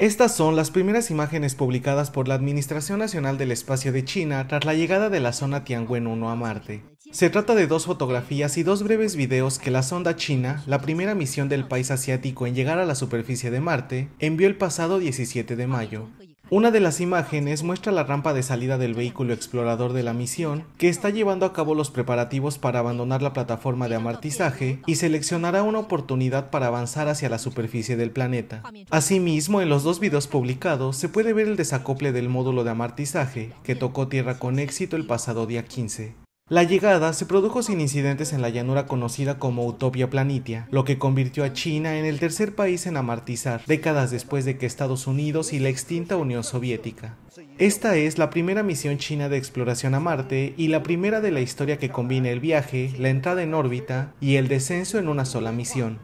Estas son las primeras imágenes publicadas por la Administración Nacional del Espacio de China tras la llegada de la sonda Tianwen 1 a Marte. Se trata de dos fotografías y dos breves videos que la sonda china, la primera misión del país asiático en llegar a la superficie de Marte, envió el pasado 17 de mayo. Una de las imágenes muestra la rampa de salida del vehículo explorador de la misión, que está llevando a cabo los preparativos para abandonar la plataforma de amortizaje y seleccionará una oportunidad para avanzar hacia la superficie del planeta. Asimismo, en los dos videos publicados se puede ver el desacople del módulo de amortizaje, que tocó tierra con éxito el pasado día 15. La llegada se produjo sin incidentes en la llanura conocida como Utopia Planitia, lo que convirtió a China en el tercer país en amartizar, décadas después de que Estados Unidos y la extinta Unión Soviética. Esta es la primera misión china de exploración a Marte y la primera de la historia que combina el viaje, la entrada en órbita y el descenso en una sola misión.